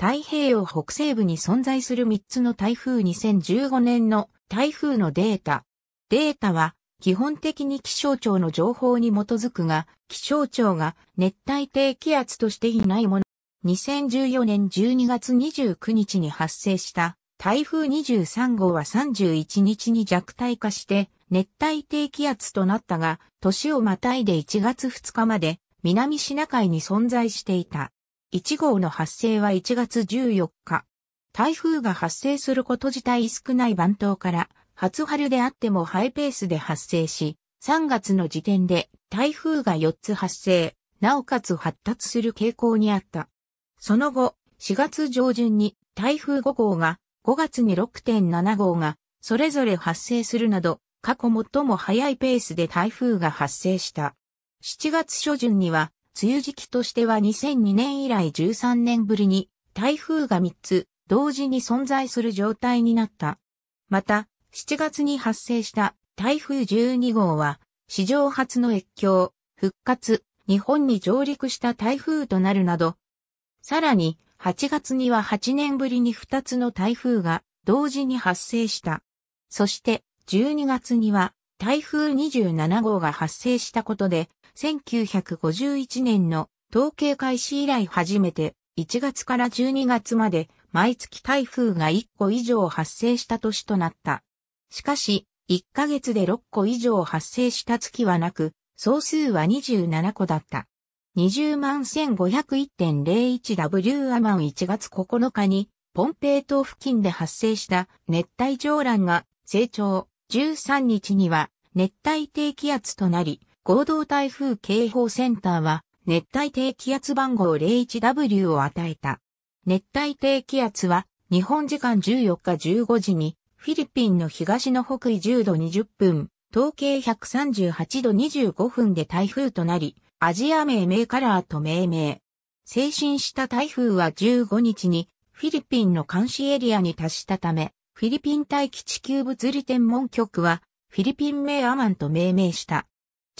太平洋北西部に存在する3つの台風2015年の台風のデータ。データは基本的に気象庁の情報に基づくが、気象庁が熱帯低気圧としていないもの。2014年12月29日に発生した台風23号は31日に弱体化して熱帯低気圧となったが、年をまたいで1月2日まで南シナ海に存在していた。1号の発生は1月14日。台風が発生すること自体少ない番頭から初春であってもハイペースで発生し、3月の時点で台風が4つ発生、なおかつ発達する傾向にあった。その後、4月上旬に台風5号が、5月に6.7号が、それぞれ発生するなど、過去最も早いペースで台風が発生した。7月初旬には梅雨時期としては2002年以来13年ぶりに台風が3つ同時に存在する状態になった。また、7月に発生した台風12号は史上初の越境、復活、日本に上陸した台風となるなど、さらに8月には8年ぶりに2つの台風が同時に発生した。そして12月には台風27号が発生したことで、1951年の統計開始以来初めて、1月から12月まで、毎月台風が1個以上発生した年となった。しかし、1ヶ月で6個以上発生した月はなく、総数は27個だった。20万 1501.01W アマン1月9日に、ポンペイ島付近で発生した熱帯上乱が成長、13日には熱帯低気圧となり、合同台風警報センターは熱帯低気圧番号 01W を与えた。熱帯低気圧は日本時間14日15時にフィリピンの東の北緯10度20分、東経138度25分で台風となり、アジア名名カラーと命名。精神した台風は15日にフィリピンの監視エリアに達したため、フィリピン大気地球物理天文局は、フィリピン名アマンと命名した。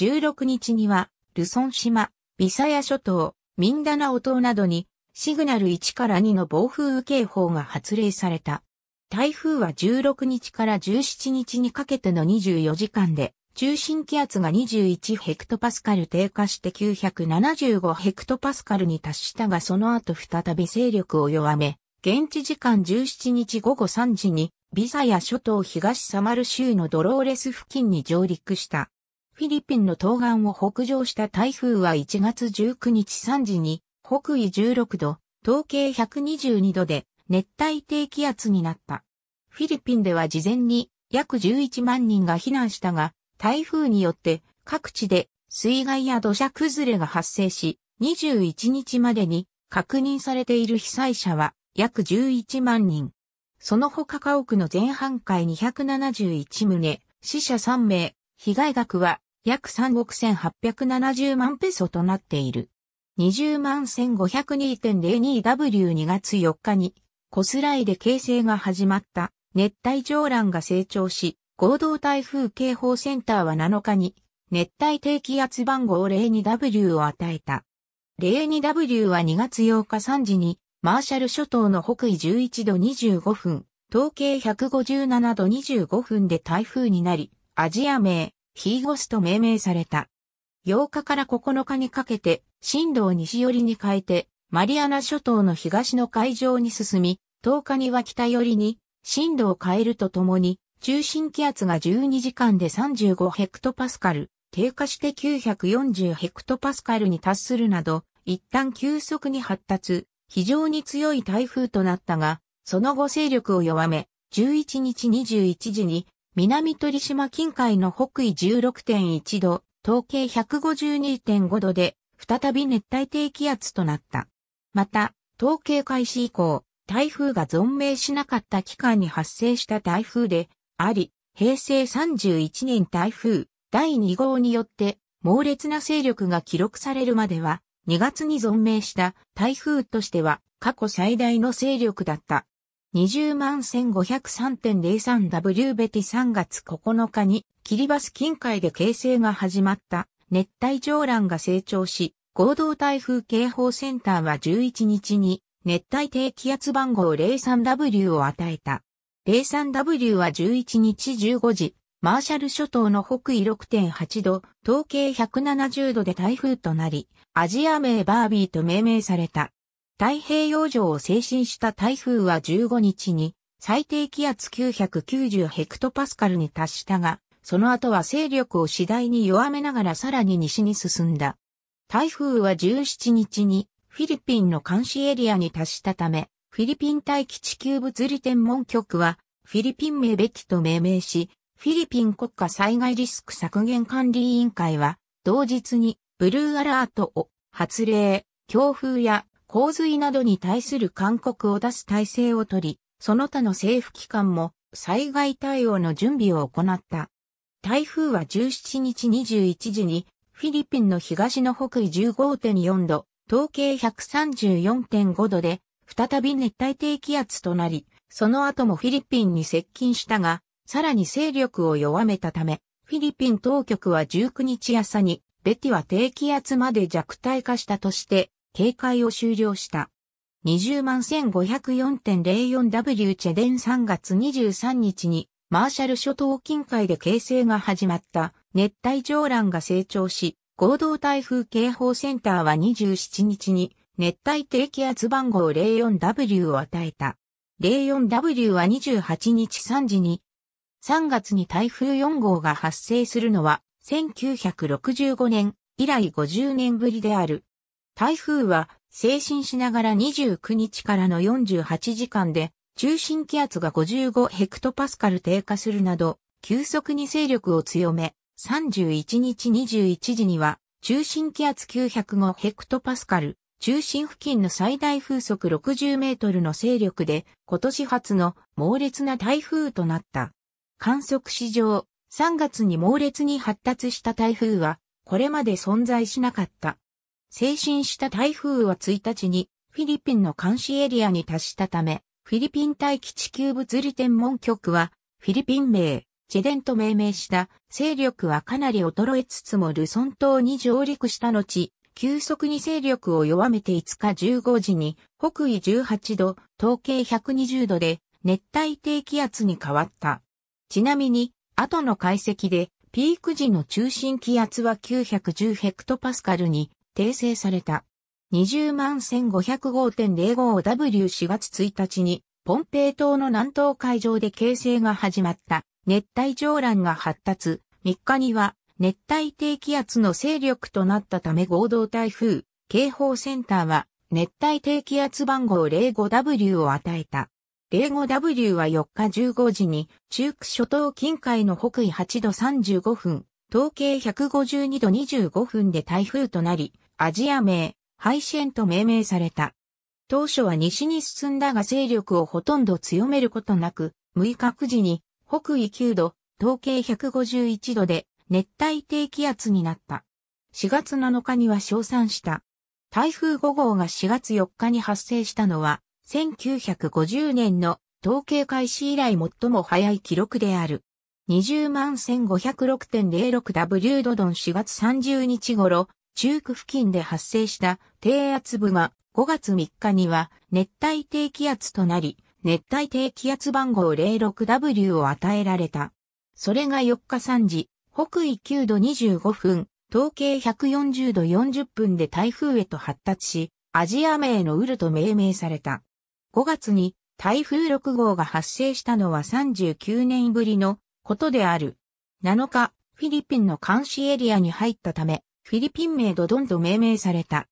16日には、ルソン島、ビサヤ諸島、ミンダナオ島などに、シグナル1から2の暴風雨警報が発令された。台風は16日から17日にかけての24時間で、中心気圧が21ヘクトパスカル低下して975ヘクトパスカルに達したがその後再び勢力を弱め、現地時間17日午後3時に、ビザヤ諸島東サマル州のドローレス付近に上陸した。フィリピンの東岸を北上した台風は1月19日3時に、北緯16度、東経122度で熱帯低気圧になった。フィリピンでは事前に約11万人が避難したが、台風によって各地で水害や土砂崩れが発生し、21日までに確認されている被災者は約11万人。その他家屋の全半壊271棟、死者3名、被害額は約3億1870万ペソとなっている。20万 1502.02W2 月4日に、コスライで形成が始まった熱帯上乱が成長し、合同台風警報センターは7日に熱帯低気圧番号 02W を与えた。02W は2月8日3時にマーシャル諸島の北緯11度25分、統計157度25分で台風になり、アジア名、ヒーゴスと命名された。8日から9日にかけて、震度を西寄りに変えて、マリアナ諸島の東の海上に進み、10日には北寄りに、震度を変えるとともに、中心気圧が12時間で35ヘクトパスカル、低下して940ヘクトパスカルに達するなど、一旦急速に発達、非常に強い台風となったが、その後勢力を弱め、11日21時に南鳥島近海の北緯16.1度、統計152.5度で、再び熱帯低気圧となった。また、統計開始以降、台風が存命しなかった期間に発生した台風で、あり、平成31年台風第2号によって、猛烈な勢力が記録されるまでは、2月に存命した台風としては過去最大の勢力だった。20万 1503.03W ベティ3月9日にキリバス近海で形成が始まった熱帯上乱が成長し、合同台風警報センターは11日に熱帯低気圧番号 03W を与えた。03W は11日15時マーシャル諸島の北緯6.8度、統計170度で台風となり、アジア名バービーと命名された。太平洋上を精神した台風は15日に、最低気圧990ヘクトパスカルに達したが、その後は勢力を次第に弱めながらさらに西に進んだ。台風は17日にフィリピンの監視エリアに達したため、フィリピン大気地球物理天文局は、フィリピン名べきと命名し、フィリピン国家災害リスク削減管理委員会は、同日にブルーアラートを発令、強風や洪水などに対する勧告を出す体制をとり、その他の政府機関も災害対応の準備を行った。台風は17日21時にフィリピンの東の北緯15.4度、統計134.5度で再び熱帯低気圧となり、その後もフィリピンに接近したが、さらに勢力を弱めたため、フィリピン当局は19日朝に、ベティは低気圧まで弱体化したとして、警戒を終了した。20万 1504.04W チェデン3月23日に、マーシャル諸島近海で形成が始まった熱帯上乱が成長し、合同台風警報センターは27日に熱帯低気圧番号 04W を与えた。04W は28日3時に3月に台風4号が発生するのは1965年以来50年ぶりである。台風は精神しながら29日からの48時間で中心気圧が55ヘクトパスカル低下するなど急速に勢力を強め31日21時には中心気圧905ヘクトパスカル中心付近の最大風速60メートルの勢力で今年初の猛烈な台風となった。観測史上、3月に猛烈に発達した台風は、これまで存在しなかった。精神した台風は1日に、フィリピンの監視エリアに達したため、フィリピン大気地球物理天文局は、フィリピン名、ジェデンと命名した勢力はかなり衰えつつもルソン島に上陸した後、急速に勢力を弱めて5日15時に北緯18度、東経120度で熱帯低気圧に変わった。ちなみに、後の解析で、ピーク時の中心気圧は910ヘクトパスカルに訂正された。20万 1505.05W4 月1日に、ポンペイ島の南東海上で形成が始まった熱帯上乱が発達、3日には熱帯低気圧の勢力となったため合同台風警報センターは熱帯低気圧番号 05W を与えた。零5 w は4日15時に、中区諸島近海の北緯8度35分、統計152度25分で台風となり、アジア名、ハイシェンと命名された。当初は西に進んだが勢力をほとんど強めることなく、6日9時に北緯9度、統計151度で熱帯低気圧になった。4月7日には称賛した。台風5号が4月4日に発生したのは1950年の統計開始以来最も早い記録である。20万 1506.06W ドドン4月30日頃、中区付近で発生した低圧部が5月3日には熱帯低気圧となり、熱帯低気圧番号 06W を与えられた。それが4日3時、北緯9度25分、統計140度40分で台風へと発達し、アジア名のウルと命名された。5月に台風6号が発生したのは39年ぶりのことである。7日、フィリピンの監視エリアに入ったため、フィリピン名ドドンと命名された。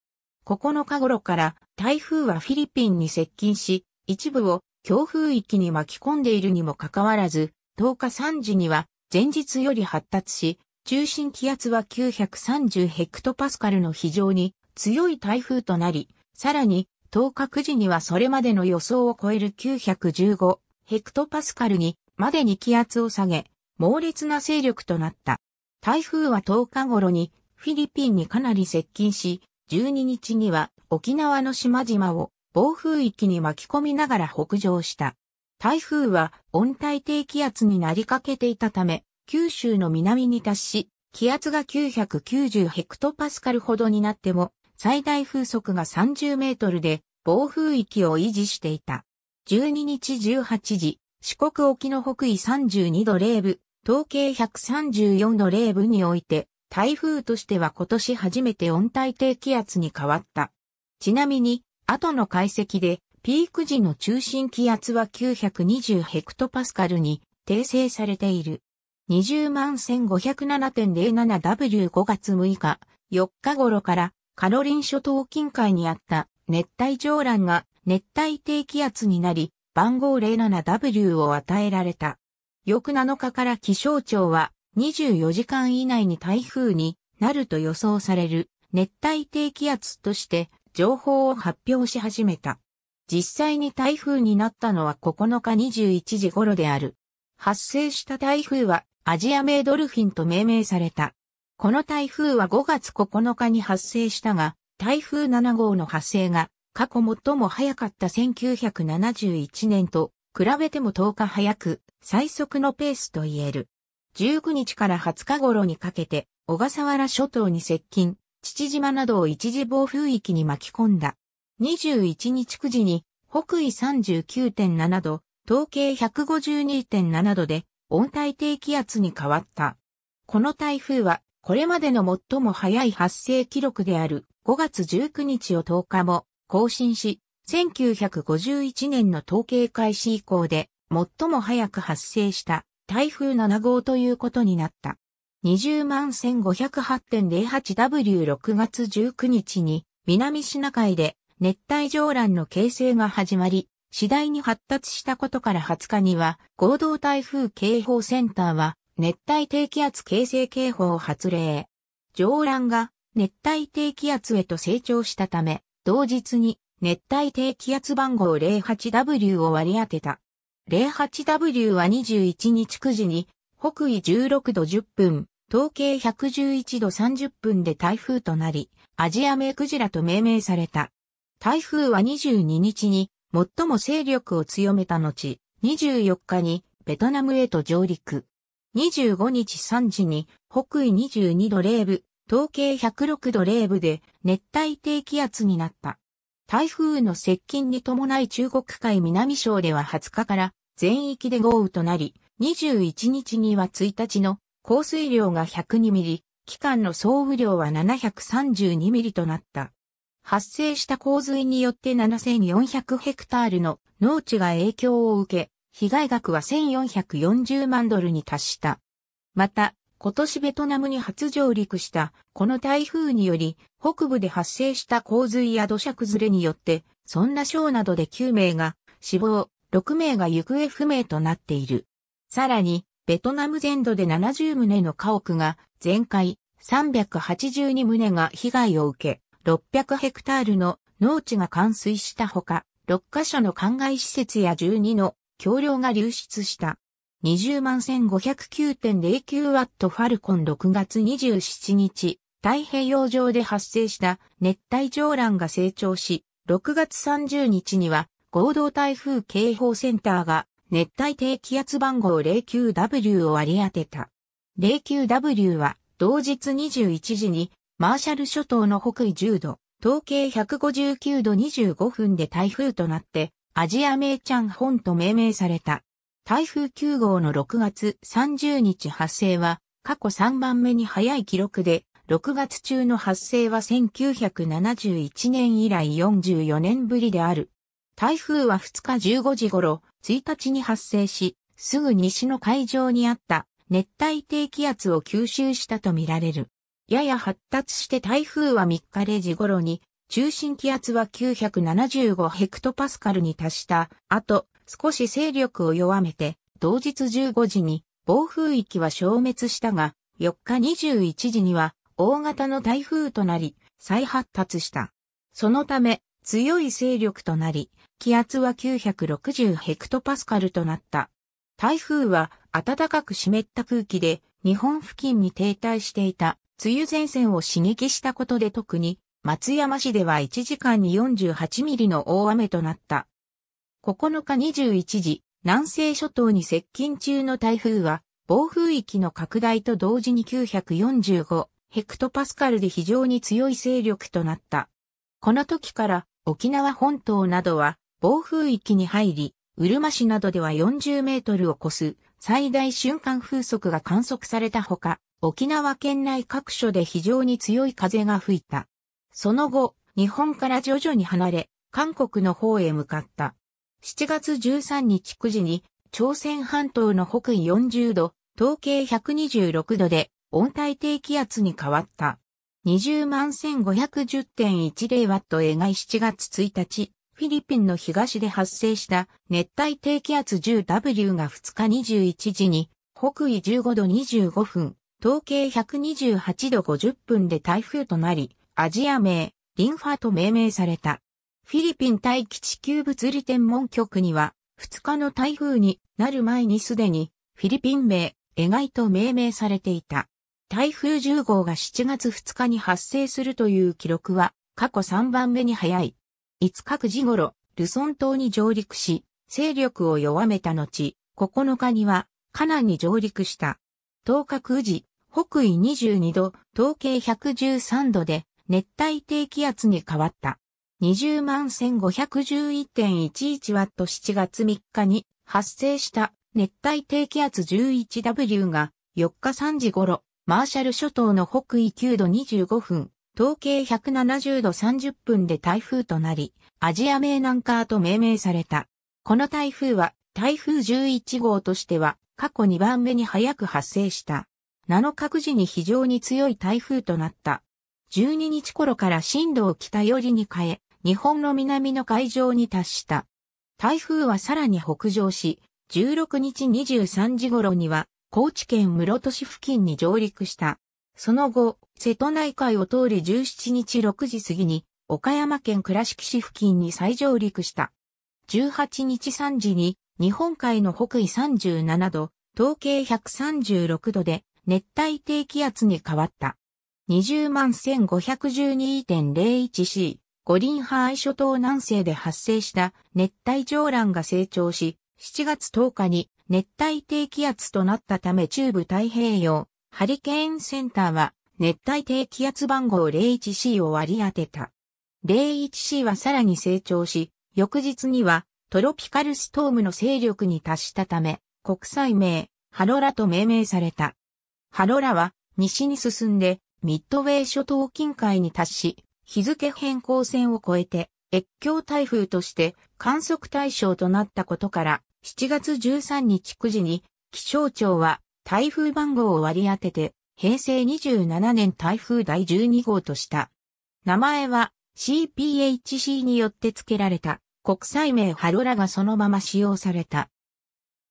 9日頃から台風はフィリピンに接近し、一部を強風域に巻き込んでいるにもかかわらず、10日3時には前日より発達し、中心気圧は930ヘクトパスカルの非常に強い台風となり、さらに当確時にはそれまでの予想を超える915ヘクトパスカルにまでに気圧を下げ、猛烈な勢力となった。台風は10日頃にフィリピンにかなり接近し、12日には沖縄の島々を暴風域に巻き込みながら北上した。台風は温帯低気圧になりかけていたため、九州の南に達し、気圧が990ヘクトパスカルほどになっても、最大風速が30メートルで、暴風域を維持していた。12日18時、四国沖の北緯32度0部、統計134度0部において、台風としては今年初めて温帯低気圧に変わった。ちなみに、後の解析で、ピーク時の中心気圧は920ヘクトパスカルに訂正されている。20万 1507.07W5 月6日、4日頃からカロリン諸島近海にあった熱帯上乱が熱帯低気圧になり、番号 07W を与えられた。翌7日から気象庁は24時間以内に台風になると予想される熱帯低気圧として情報を発表し始めた。実際に台風になったのは9日21時頃である。発生した台風はアジア名ドルフィンと命名された。この台風は5月9日に発生したが、台風7号の発生が過去最も早かった1971年と比べても10日早く最速のペースと言える。19日から20日頃にかけて小笠原諸島に接近、父島などを一時暴風域に巻き込んだ。21日9時に北緯39.7度、統計152.7度で温帯低気圧に変わった。この台風はこれまでの最も早い発生記録である5月19日を10日も更新し、1951年の統計開始以降で最も早く発生した台風7号ということになった。201,508.08W6 月19日に南シナ海で熱帯上乱の形成が始まり、次第に発達したことから20日には合同台風警報センターは熱帯低気圧形成警報を発令。上乱が熱帯低気圧へと成長したため、同日に熱帯低気圧番号 08W を割り当てた。08W は21日9時に北緯16度10分、統計111度30分で台風となり、アジアメクジラと命名された。台風は22日に最も勢力を強めた後、24日にベトナムへと上陸。25日3時に北緯22度0分、統計106度0部で熱帯低気圧になった。台風の接近に伴い中国海南省では20日から全域で豪雨となり、21日には1日の降水量が102ミリ、期間の総雨量は732ミリとなった。発生した洪水によって7400ヘクタールの農地が影響を受け、被害額は1440万ドルに達した。また、今年ベトナムに初上陸したこの台風により北部で発生した洪水や土砂崩れによってそんな省などで9名が死亡、6名が行方不明となっている。さらにベトナム全土で70棟の家屋が全壊、382棟が被害を受け、600ヘクタールの農地が冠水したほか、6カ所の灌漑施設や12の橋梁が流出した。20万1 5 0 9 0 9トファルコン6月27日、太平洋上で発生した熱帯上乱が成長し、6月30日には合同台風警報センターが熱帯低気圧番号 09W を割り当てた。09W は同日21時にマーシャル諸島の北緯10度、統計159度25分で台風となってアジアメイゃん本と命名された。台風9号の6月30日発生は過去3番目に早い記録で、6月中の発生は1971年以来44年ぶりである。台風は2日15時頃、1日に発生し、すぐ西の海上にあった熱帯低気圧を吸収したとみられる。やや発達して台風は3日0時頃に中心気圧は975ヘクトパスカルに達した後、少し勢力を弱めて、同日15時に暴風域は消滅したが、4日21時には大型の台風となり、再発達した。そのため、強い勢力となり、気圧は960ヘクトパスカルとなった。台風は暖かく湿った空気で日本付近に停滞していた梅雨前線を刺激したことで特に松山市では1時間に48ミリの大雨となった。9日21時、南西諸島に接近中の台風は、暴風域の拡大と同時に945ヘクトパスカルで非常に強い勢力となった。この時から沖縄本島などは暴風域に入り、うるま市などでは40メートルを超す最大瞬間風速が観測されたほか、沖縄県内各所で非常に強い風が吹いた。その後、日本から徐々に離れ、韓国の方へ向かった。7月13日9時に、朝鮮半島の北緯40度、統計126度で温帯低気圧に変わった。20万1 5 1 0 1 0ト描い7月1日、フィリピンの東で発生した熱帯低気圧 10W が2日21時に北緯15度25分、統計128度50分で台風となり、アジア名、リンファと命名された。フィリピン大気地球物理天文局には、2日の台風になる前にすでに、フィリピン名、エガイと命名されていた。台風10号が7月2日に発生するという記録は、過去3番目に早い。5日9時頃、ルソン島に上陸し、勢力を弱めた後、9日には、カナンに上陸した。10日9時、北緯22度、東経113度で、熱帯低気圧に変わった。20万1511.11ワット7月3日に発生した熱帯低気圧 11W が4日3時頃、マーシャル諸島の北緯9度25分、統計170度30分で台風となり、アジア名南下と命名された。この台風は台風11号としては過去2番目に早く発生した。7日く時に非常に強い台風となった。12日頃から震度を北寄りに変え、日本の南の海上に達した。台風はさらに北上し、16日23時頃には、高知県室戸市付近に上陸した。その後、瀬戸内海を通り17日6時過ぎに、岡山県倉敷市付近に再上陸した。18日3時に、日本海の北緯37度、統計136度で、熱帯低気圧に変わった。20万 1512.01C。五輪ハーイ諸島南西で発生した熱帯上乱が成長し、7月10日に熱帯低気圧となったため中部太平洋ハリケーンセンターは熱帯低気圧番号 01C を割り当てた。01C はさらに成長し、翌日にはトロピカルストームの勢力に達したため、国際名、ハロラと命名された。ハロラは西に進んでミッドウェー諸島近海に達し、日付変更線を越えて、越境台風として観測対象となったことから、7月13日9時に気象庁は台風番号を割り当てて、平成27年台風第12号とした。名前は CPHC によって付けられた国際名ハロラがそのまま使用された。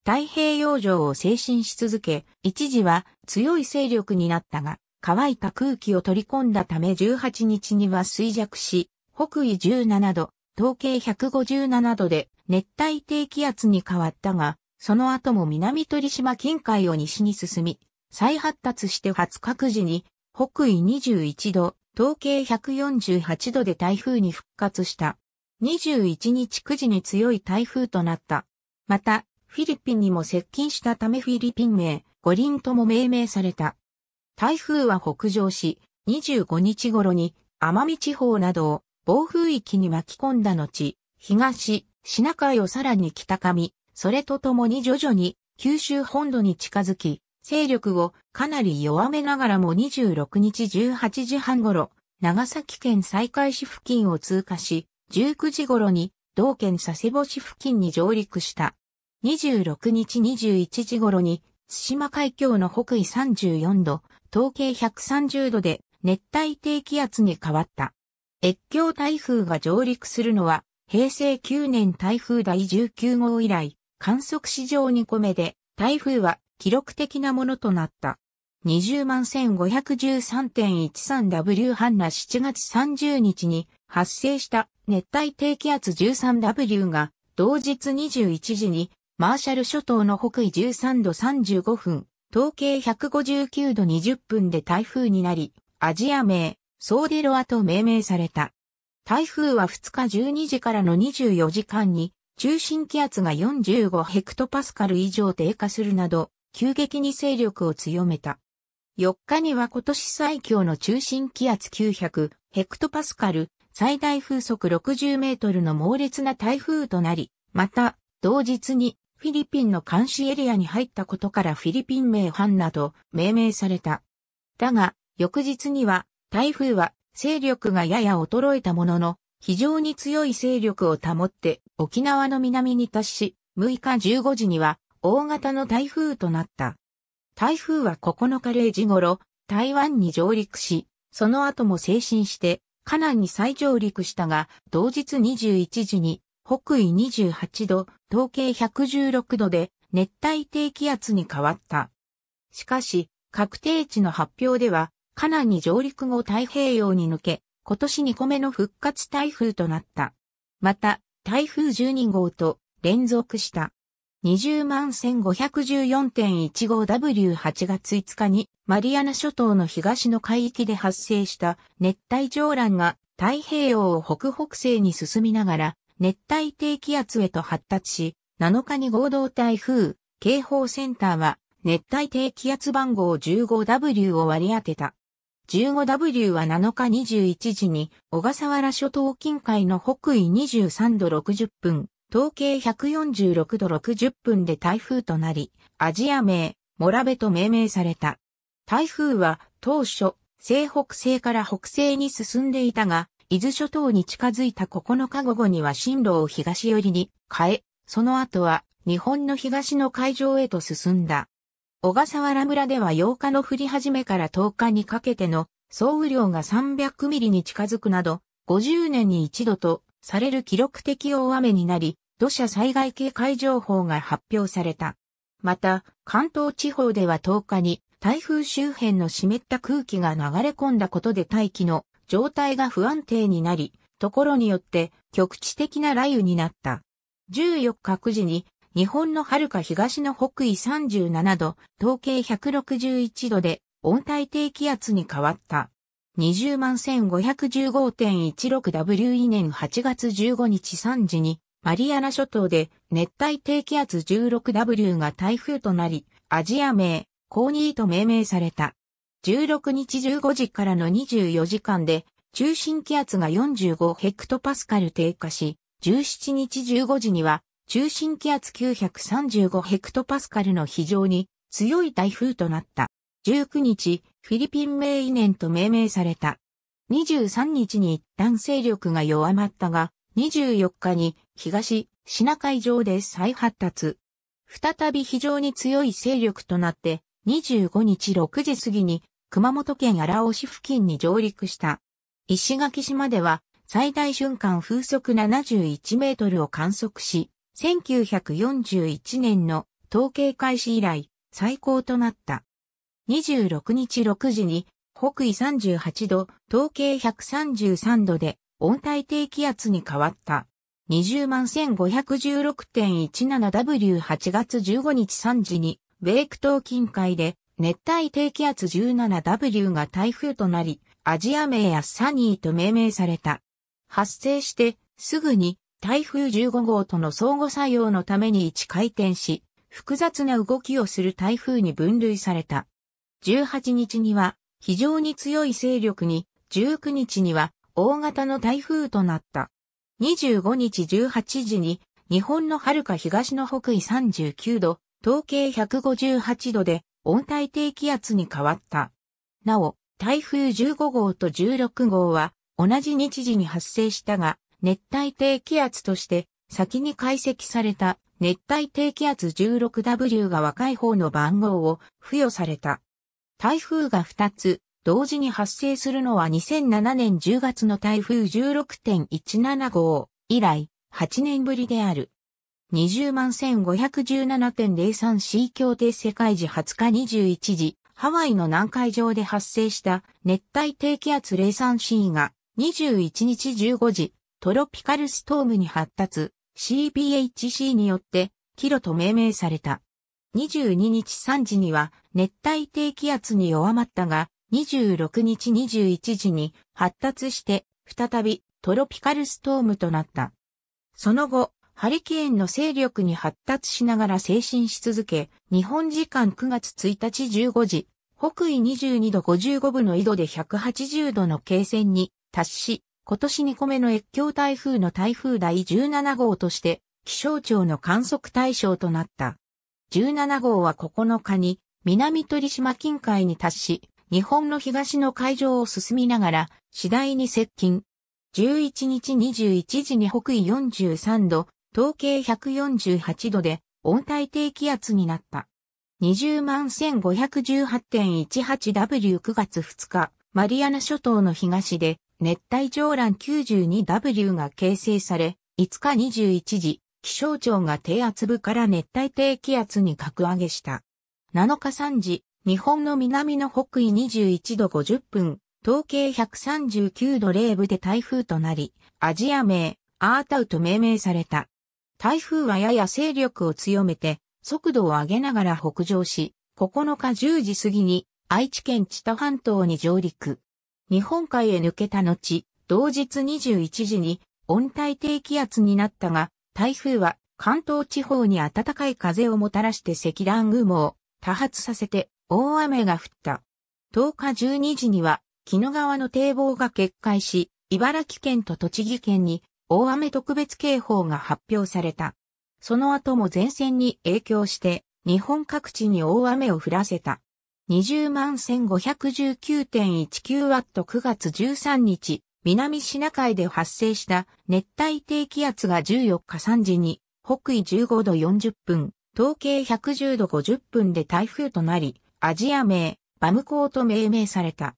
太平洋上を精神し続け、一時は強い勢力になったが、乾いた空気を取り込んだため18日には衰弱し、北緯17度、統計157度で熱帯低気圧に変わったが、その後も南鳥島近海を西に進み、再発達して20各時に北緯21度、統計148度で台風に復活した。21日9時に強い台風となった。また、フィリピンにも接近したためフィリピン名、五輪とも命名された。台風は北上し、25日頃に奄美地方などを暴風域に巻き込んだ後、東、シナ海をさらに北上、それとともに徐々に九州本土に近づき、勢力をかなり弱めながらも26日18時半頃、長崎県西海市付近を通過し、19時頃に同県佐世保市付近に上陸した。26日21時頃に、津島海峡の北緯34度、東経130度で熱帯低気圧に変わった。越境台風が上陸するのは平成9年台風第19号以来、観測史上2個目で、台風は記録的なものとなった。20万 1513.13W 半ナ7月30日に発生した熱帯低気圧 13W が同日21時にマーシャル諸島の北緯13度35分、統計159度20分で台風になり、アジア名、ソーデロアと命名された。台風は2日12時からの24時間に、中心気圧が45ヘクトパスカル以上低下するなど、急激に勢力を強めた。4日には今年最強の中心気圧900ヘクトパスカル、最大風速60メートルの猛烈な台風となり、また、同日にフィリピンの監視エリアに入ったことからフィリピン名藩など命名された。だが、翌日には、台風は勢力がやや衰えたものの、非常に強い勢力を保って沖縄の南に達し、6日15時には大型の台風となった。台風は9日0時頃、台湾に上陸し、その後も精神して、河南に再上陸したが、同日21時に北緯28度、東経116度で熱帯低気圧に変わった。しかし、確定値の発表では、カナに上陸後太平洋に抜け、今年2個目の復活台風となった。また、台風12号と連続した。20万 1514.15W8 月5日にマリアナ諸島の東の海域で発生した熱帯上乱が太平洋を北北西に進みながら熱帯低気圧へと発達し、7日に合同台風警報センターは熱帯低気圧番号 15W を割り当てた。15W は7日21時に小笠原諸島近海の北緯23度60分、統計146度60分で台風となり、アジア名、モラベと命名された。台風は当初、西北西から北西に進んでいたが、伊豆諸島に近づいた9日午後には進路を東寄りに変え、その後は日本の東の海上へと進んだ。小笠原村では8日の降り始めから10日にかけての総雨量が300ミリに近づくなど、50年に一度とされる記録的大雨になり、土砂災害警戒情報が発表された。また、関東地方では10日に台風周辺の湿った空気が流れ込んだことで大気の状態が不安定になり、ところによって局地的な雷雨になった。14日9時に日本の遥か東の北緯37度、統計161度で温帯低気圧に変わった。20万 1515.16W 年8月15日3時にマリアナ諸島で熱帯低気圧 16W が台風となり、アジア名、コーニーと命名された。16日15時からの24時間で、中心気圧が45ヘクトパスカル低下し、17日15時には、中心気圧935ヘクトパスカルの非常に強い台風となった。19日、フィリピン名イネと命名された。23日に一旦勢力が弱まったが、24日に東シナ海上で再発達。再び非常に強い勢力となって、25日6時過ぎに熊本県荒尾市付近に上陸した。石垣島では最大瞬間風速71メートルを観測し、1941年の統計開始以来最高となった。26日6時に北緯38度、統計133度で温帯低気圧に変わった。201,516.17W8 月15日3時にウェイク島近海で熱帯低気圧 17W が台風となり、アジア名やサニーと命名された。発生して、すぐに台風15号との相互作用のために位置回転し、複雑な動きをする台風に分類された。18日には非常に強い勢力に、19日には大型の台風となった。25日18時に日本の遥か東の北緯39度、東経158度で温帯低気圧に変わった。なお、台風15号と16号は同じ日時に発生したが、熱帯低気圧として先に解析された熱帯低気圧 16W が若い方の番号を付与された。台風が2つ同時に発生するのは2007年10月の台風16.17号以来8年ぶりである。20万 1517.03C 協定世界時20日21時、ハワイの南海上で発生した熱帯低気圧 03C が21日15時、トロピカルストームに発達、CPHC によってキロと命名された。22日3時には熱帯低気圧に弱まったが、26日21時に発達して再びトロピカルストームとなった。その後、ハリケーンの勢力に発達しながら精神し続け、日本時間9月1日15時、北緯22度55分の緯度で180度の経線に達し、今年2個目の越境台風の台風第17号として、気象庁の観測対象となった。17号は9日に南鳥島近海に達し、日本の東の海上を進みながら次第に接近。11日21時に北緯43度、統計148度で温帯低気圧になった。20万 1518.18W9 月2日、マリアナ諸島の東で熱帯上乱 92W が形成され、5日21時、気象庁が低圧部から熱帯低気圧に格上げした。7日3時、日本の南の北緯21度50分、統計139度0部で台風となり、アジア名、アータウと命名された。台風はやや勢力を強めて、速度を上げながら北上し、9日10時過ぎに愛知県知多半島に上陸。日本海へ抜けた後、同日21時に温帯低気圧になったが、台風は関東地方に暖かい風をもたらして積乱雲を多発させて大雨が降った。10日12時には、木野川の堤防が決壊し、茨城県と栃木県に大雨特別警報が発表された。その後も前線に影響して、日本各地に大雨を降らせた。20万1519.19ワット9月13日、南シナ海で発生した熱帯低気圧が14日3時に、北緯15度40分、東経110度50分で台風となり、アジア名、バムコーと命名された。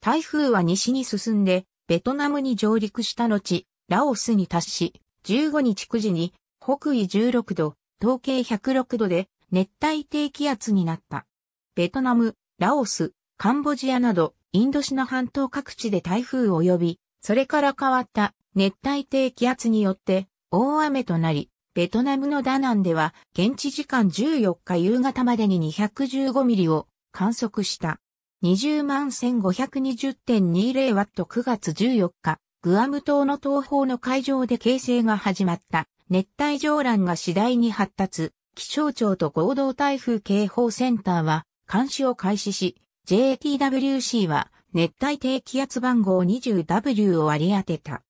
台風は西に進んで、ベトナムに上陸した後、ラオスに達し、15日9時に北緯16度、東経106度で熱帯低気圧になった。ベトナム、ラオス、カンボジアなどインドシナ半島各地で台風及び、それから変わった熱帯低気圧によって大雨となり、ベトナムのダナンでは現地時間14日夕方までに215ミリを観測した。20万1520.20ワット9月14日グアム島の東方の海上で形成が始まった熱帯上乱が次第に発達、気象庁と合同台風警報センターは監視を開始し、JTWC は熱帯低気圧番号 20W を割り当てた。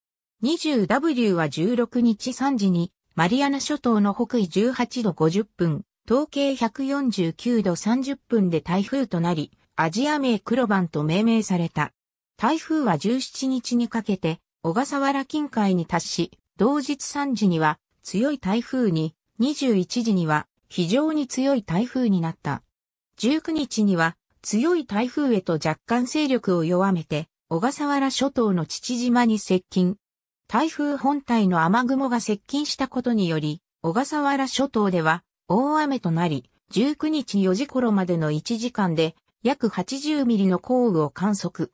20W は16日3時にマリアナ諸島の北緯18度50分、統計149度30分で台風となり、アジア名黒番と命名された。台風は17日にかけて小笠原近海に達し、同日3時には強い台風に、21時には非常に強い台風になった。19日には強い台風へと若干勢力を弱めて、小笠原諸島の父島に接近。台風本体の雨雲が接近したことにより、小笠原諸島では大雨となり、19日4時頃までの1時間で約80ミリの降雨を観測。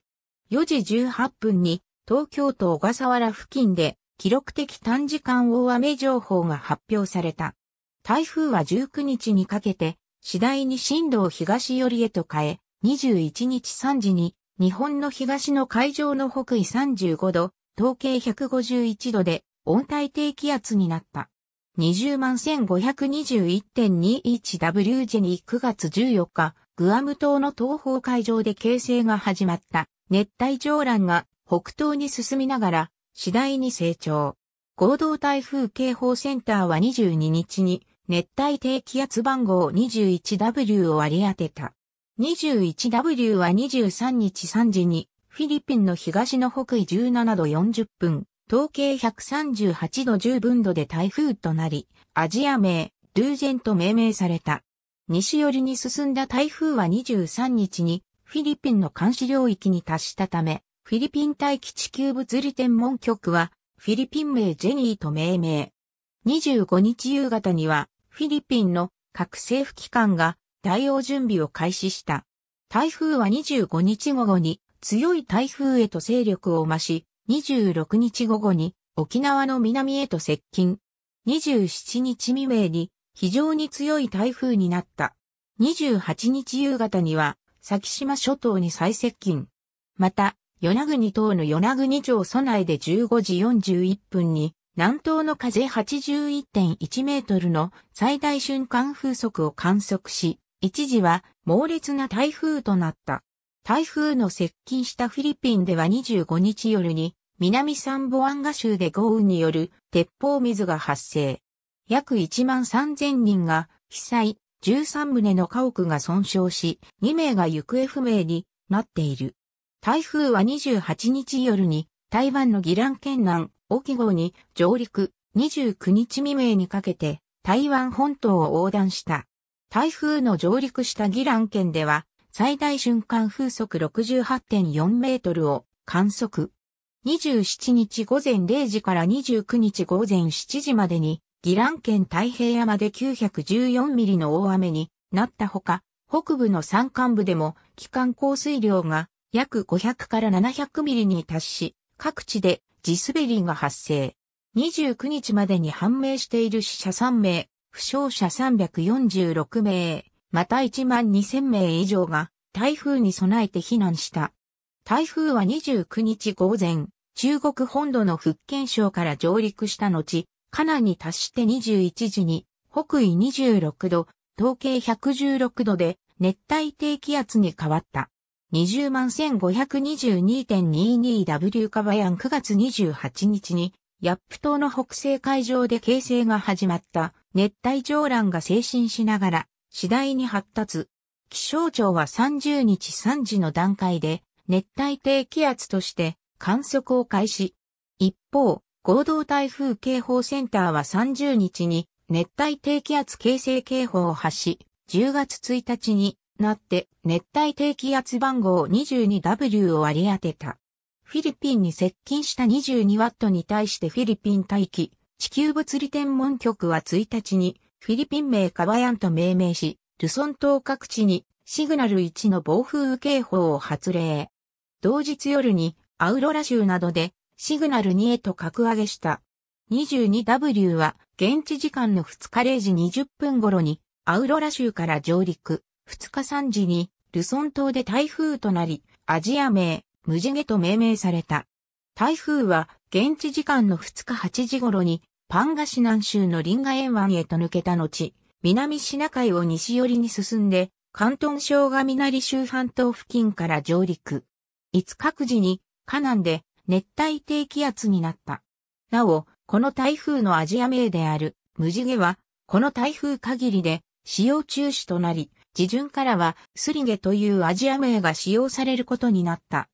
4時18分に東京都小笠原付近で記録的短時間大雨情報が発表された。台風は19日にかけて次第に進路を東寄りへと変え、21日3時に日本の東の海上の北緯35度、統計151度で温帯低気圧になった。20万 1521.21WJ に9月14日、グアム島の東方海上で形成が始まった熱帯上乱が北東に進みながら次第に成長。合同台風警報センターは22日に熱帯低気圧番号 21W を割り当てた。21W は23日3時にフィリピンの東の北緯17度40分、統計138度10分度で台風となり、アジア名、ルージェンと命名された。西寄りに進んだ台風は23日にフィリピンの監視領域に達したため、フィリピン大気地球物理天文局は、フィリピン名ジェニーと命名。25日夕方には、フィリピンの各政府機関が対応準備を開始した。台風は25日午後に強い台風へと勢力を増し、26日午後に沖縄の南へと接近。27日未明に非常に強い台風になった。28日夕方には先島諸島に最接近。また、与那国島の与那国町蘇内で15時41分に、南東の風81.1メートルの最大瞬間風速を観測し、一時は猛烈な台風となった。台風の接近したフィリピンでは25日夜に、南サンボアンガ州で豪雨による鉄砲水が発生。約1万3000人が被災、13棟の家屋が損傷し、2名が行方不明になっている。台風は28日夜に台湾の宜蘭県南沖号に上陸29日未明にかけて台湾本島を横断した。台風の上陸した宜蘭県では最大瞬間風速68.4メートルを観測。27日午前0時から29日午前7時までに、宜蘭県太平山で914ミリの大雨になったほか、北部の山間部でも期間降水量が約500から700ミリに達し、各地で地滑りが発生。29日までに判明している死者3名、負傷者346名、また1万2000名以上が台風に備えて避難した。台風は29日午前、中国本土の福建省から上陸した後、カナに達して21時に、北緯26度、東経116度で熱帯低気圧に変わった。20万 1522.22W カバヤン9月28日に、ヤップ島の北西海上で形成が始まった熱帯上乱が精神しながら次第に発達。気象庁は30日3時の段階で熱帯低気圧として観測を開始。一方、合同台風警報センターは30日に熱帯低気圧形成警報を発し、10月1日になって熱帯低気圧番号 22W を割り当てた。フィリピンに接近した 22W に対してフィリピン大気、地球物理天文局は1日にフィリピン名カバヤンと命名し、ルソン島各地にシグナル1の暴風雨警報を発令。同日夜にアウロラ州などでシグナル2へと格上げした。22W は現地時間の2日0時20分頃にアウロラ州から上陸。2日3時に、ルソン島で台風となり、アジア名、ムジゲと命名された。台風は、現地時間の2日8時頃に、パンガシ南州のリンガ沿岸へと抜けた後、南シナ海を西寄りに進んで、関東省が南州半島付近から上陸。5各時に、カナンで、熱帯低気圧になった。なお、この台風のアジア名である、ムジゲは、この台風限りで、使用中止となり、自順からはスリゲというアジア名が使用されることになった。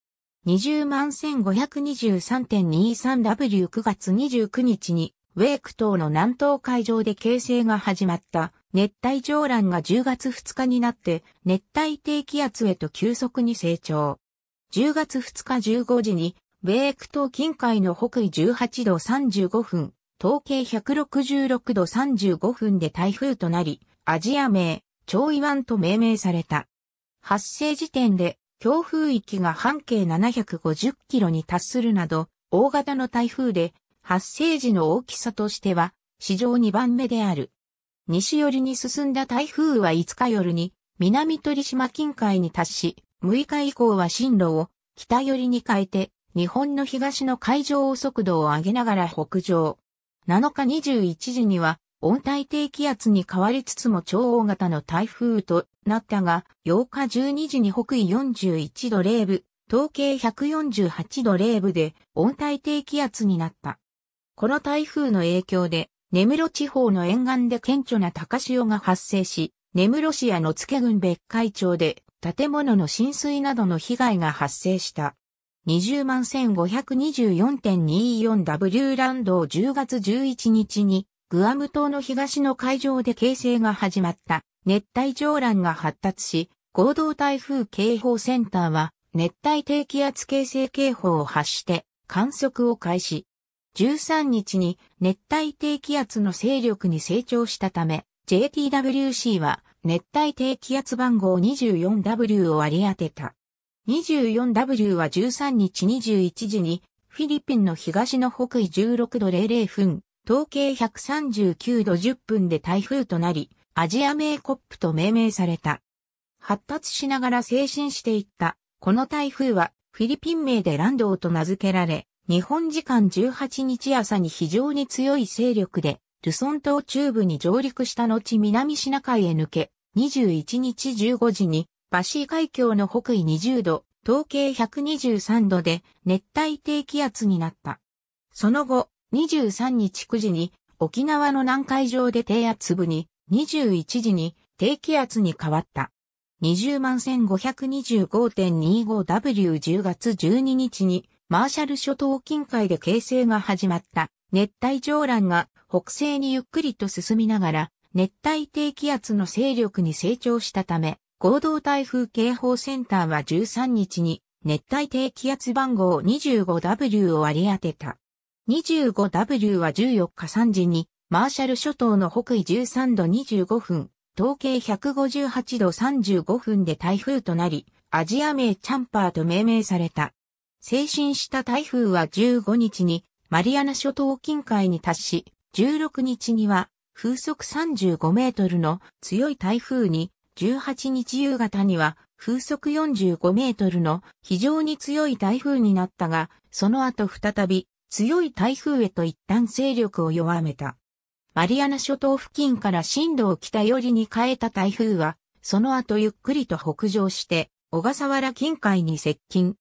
201,523.23W9 月29日に、ウェーク島の南東海上で形成が始まった熱帯上乱が10月2日になって熱帯低気圧へと急速に成長。10月2日15時に、ウェーク島近海の北緯18度35分、統計166度35分で台風となり、アジア名、長伊湾と命名された。発生時点で強風域が半径750キロに達するなど、大型の台風で発生時の大きさとしては史上2番目である。西寄りに進んだ台風は5日夜に南鳥島近海に達し、6日以降は進路を北寄りに変えて日本の東の海上を速度を上げながら北上。7日21時には温帯低気圧に変わりつつも超大型の台風となったが、8日12時に北緯41度0分、統計148度0分で温帯低気圧になった。この台風の影響で、根室地方の沿岸で顕著な高潮が発生し、根室市や野付郡別海町で建物の浸水などの被害が発生した。20万 1524.24W ランドを10月11日にグアム島の東の海上で形成が始まった熱帯上乱が発達し、合同台風警報センターは熱帯低気圧形成警報を発して観測を開始。13日に熱帯低気圧の勢力に成長したため、JTWC は熱帯低気圧番号 24W を割り当てた。24W は13日21時にフィリピンの東の北緯16度00分、統計139度10分で台風となり、アジア名コップと命名された。発達しながら精神していった、この台風はフィリピン名でランドーと名付けられ、日本時間18日朝に非常に強い勢力で、ルソン島中部に上陸した後南シナ海へ抜け、21日15時にバシー海峡の北緯20度、統計123度で熱帯低気圧になった。その後、23日9時に沖縄の南海上で低圧部に、21時に低気圧に変わった。201,525.25W10 月12日にマーシャル諸島近海で形成が始まった熱帯上乱が北西にゆっくりと進みながら熱帯低気圧の勢力に成長したため合同台風警報センターは13日に熱帯低気圧番号 25W を割り当てた。25W は14日3時に、マーシャル諸島の北緯13度25分、統計158度35分で台風となり、アジア名チャンパーと命名された。精神した台風は15日に、マリアナ諸島近海に達し、16日には、風速35メートルの強い台風に、18日夕方には、風速45メートルの非常に強い台風になったが、その後再び強い台風へと一旦勢力を弱めた。マリアナ諸島付近から進路を北寄りに変えた台風は、その後ゆっくりと北上して、小笠原近海に接近。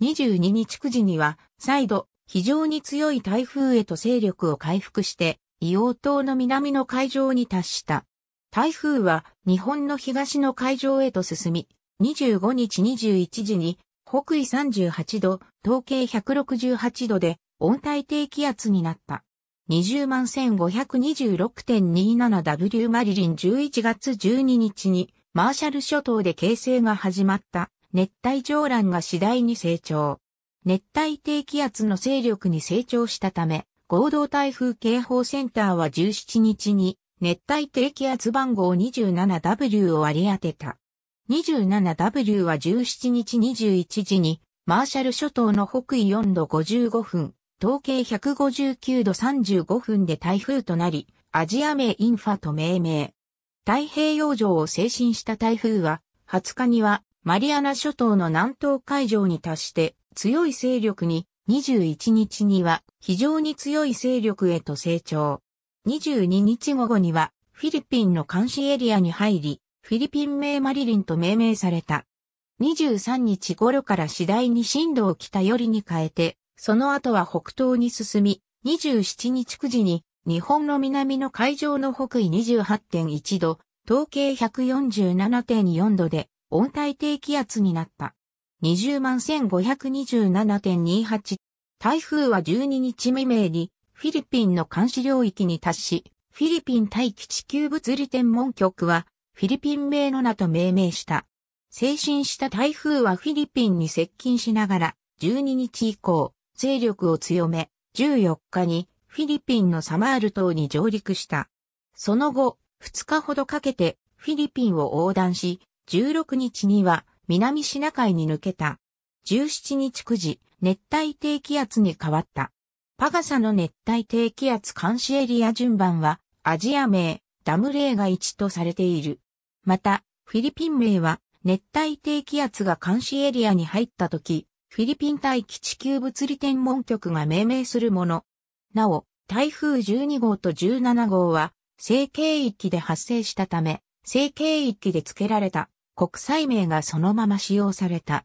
22日9時には、再度、非常に強い台風へと勢力を回復して、硫黄島の南の海上に達した。台風は日本の東の海上へと進み、25日21時に北緯38度、東経168度で温帯低気圧になった。20万 1526.27W マリリン11月12日にマーシャル諸島で形成が始まった熱帯上乱が次第に成長。熱帯低気圧の勢力に成長したため、合同台風警報センターは17日に熱帯低気圧番号 27W を割り当てた。27W は17日21時にマーシャル諸島の北緯4度55分、統計159度35分で台風となり、アジア名インファと命名。太平洋上を精進した台風は、20日にはマリアナ諸島の南東海上に達して強い勢力に、21日には非常に強い勢力へと成長。22日午後にはフィリピンの監視エリアに入り、フィリピン名マリリンと命名された。23日頃から次第に進路を北寄りに変えて、その後は北東に進み、27日9時に日本の南の海上の北緯28.1度、統計147.4度で温帯低気圧になった。20万1527.28。台風は12日未明にフィリピンの監視領域に達し、フィリピン大気地球物理天文局はフィリピン名の名と命名した。精神した台風はフィリピンに接近しながら12日以降、勢力を強め、14日にフィリピンのサマール島に上陸した。その後、2日ほどかけてフィリピンを横断し、16日には南シナ海に抜けた。17日9時、熱帯低気圧に変わった。パガサの熱帯低気圧監視エリア順番は、アジア名、ダムレーが1とされている。また、フィリピン名は、熱帯低気圧が監視エリアに入った時、フィリピン大気地球物理天文局が命名するもの。なお、台風12号と17号は、成形域で発生したため、成形域で付けられた国際名がそのまま使用された。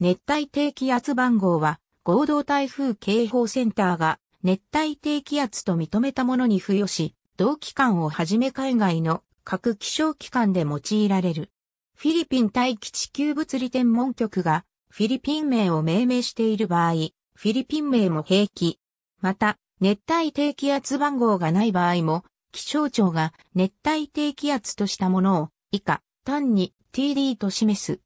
熱帯低気圧番号は、合同台風警報センターが熱帯低気圧と認めたものに付与し、同機関をはじめ海外の各気象機関で用いられる。フィリピン大気地球物理天文局がフィリピン名を命名している場合、フィリピン名も平気。また、熱帯低気圧番号がない場合も、気象庁が熱帯低気圧としたものを、以下、単に TD と示す。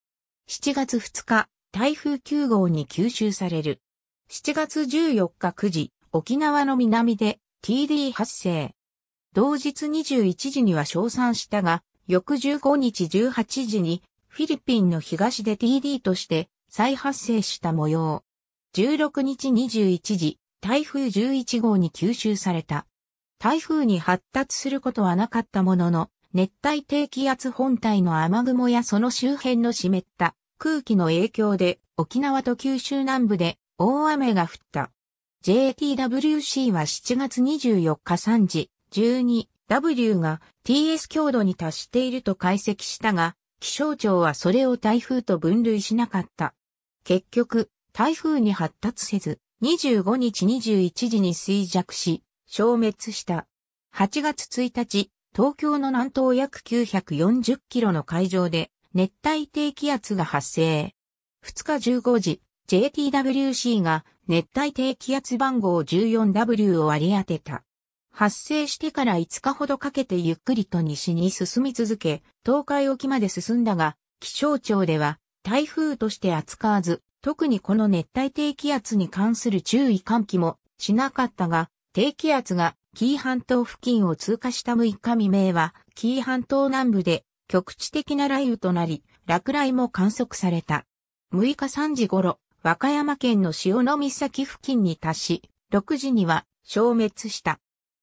7月2日、台風9号に吸収される。7月14日9時、沖縄の南で TD 発生。同日21時には称賛したが、翌15日18時にフィリピンの東で TD として再発生した模様。16日21時、台風11号に吸収された。台風に発達することはなかったものの、熱帯低気圧本体の雨雲やその周辺の湿った空気の影響で沖縄と九州南部で大雨が降った。JTWC は7月24日3時 12W が TS 強度に達していると解析したが、気象庁はそれを台風と分類しなかった。結局、台風に発達せず、25日21時に衰弱し、消滅した。8月1日、東京の南東約940キロの海上で熱帯低気圧が発生。2日15時、JTWC が熱帯低気圧番号 14W を割り当てた。発生してから5日ほどかけてゆっくりと西に進み続け、東海沖まで進んだが、気象庁では台風として扱わず、特にこの熱帯低気圧に関する注意喚起もしなかったが、低気圧が紀伊半島付近を通過した6日未明は、紀伊半島南部で局地的な雷雨となり、落雷も観測された。6日3時頃、和歌山県の潮岬付近に達し、6時には消滅した。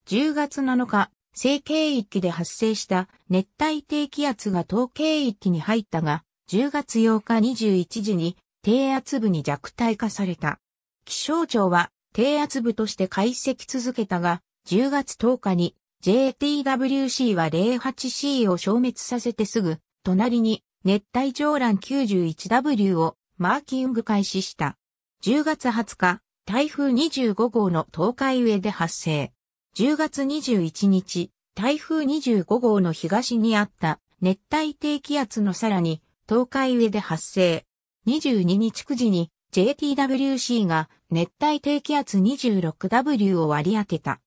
10月7日、西経域で発生した熱帯低気圧が東経域に入ったが、10月8日21時に低圧部に弱体化された。気象庁は低圧部として解析続けたが、10月10日に JTWC は 08C を消滅させてすぐ、隣に熱帯上乱 91W をマーキング開始した。10月20日、台風25号の東海上で発生。10月21日、台風25号の東にあった熱帯低気圧のさらに東海上で発生。22日9時に JTWC が熱帯低気圧 26W を割り当てた。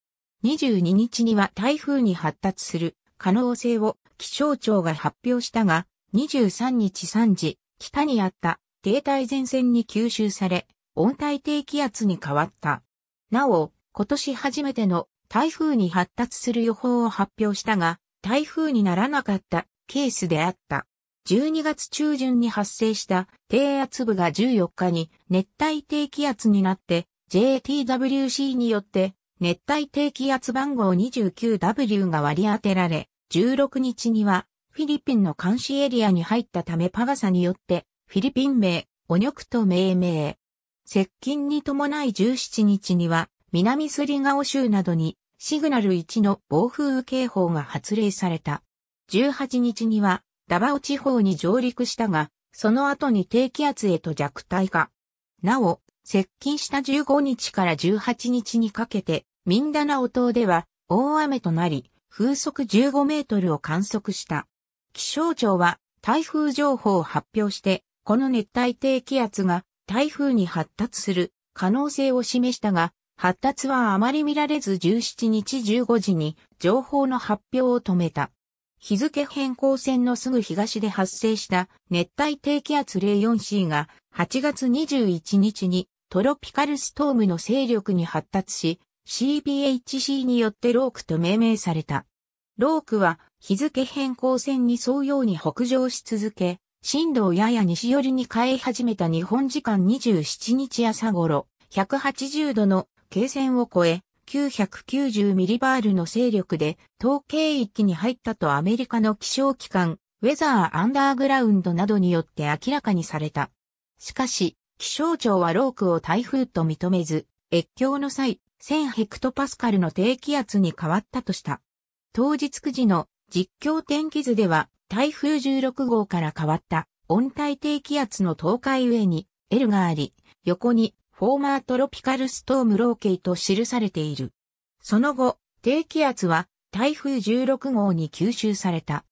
22日には台風に発達する可能性を気象庁が発表したが、23日3時、北にあった停滞前線に吸収され、温帯低気圧に変わった。なお、今年初めての台風に発達する予報を発表したが、台風にならなかったケースであった。12月中旬に発生した低圧部が14日に熱帯低気圧になって JTWC によって熱帯低気圧番号 29W が割り当てられ、16日にはフィリピンの監視エリアに入ったためパガサによってフィリピン名、オニョクと命名。接近に伴い17日には南スリガオ州などにシグナル1の暴風警報が発令された。18日にはダバオ地方に上陸したが、その後に低気圧へと弱体化。なお、接近した15日から18日にかけて、ミンダナオ島では大雨となり、風速15メートルを観測した。気象庁は台風情報を発表して、この熱帯低気圧が台風に発達する可能性を示したが、発達はあまり見られず17日15時に情報の発表を止めた。日付変更線のすぐ東で発生した熱帯低気圧 04C が8月21日にトロピカルストームの勢力に発達し CBHC によってロークと命名された。ロークは日付変更線に沿うように北上し続け、震度をやや西寄りに変え始めた日本時間27日朝頃、180度の経線を越え、990ミリバールの勢力で、統計域に入ったとアメリカの気象機関、ウェザーアンダーグラウンドなどによって明らかにされた。しかし、気象庁はロークを台風と認めず、越境の際、1000ヘクトパスカルの低気圧に変わったとした。当日9時の実況天気図では、台風16号から変わった温帯低気圧の東海上に L があり、横にフォーマートロピカルストームローケイと記されている。その後、低気圧は台風16号に吸収された。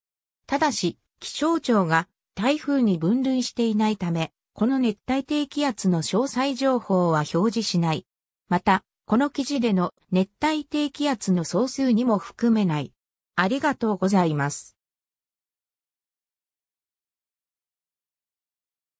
ただし、気象庁が台風に分類していないため、この熱帯低気圧の詳細情報は表示しない。また、この記事での熱帯低気圧の総数にも含めない。ありがとうございます。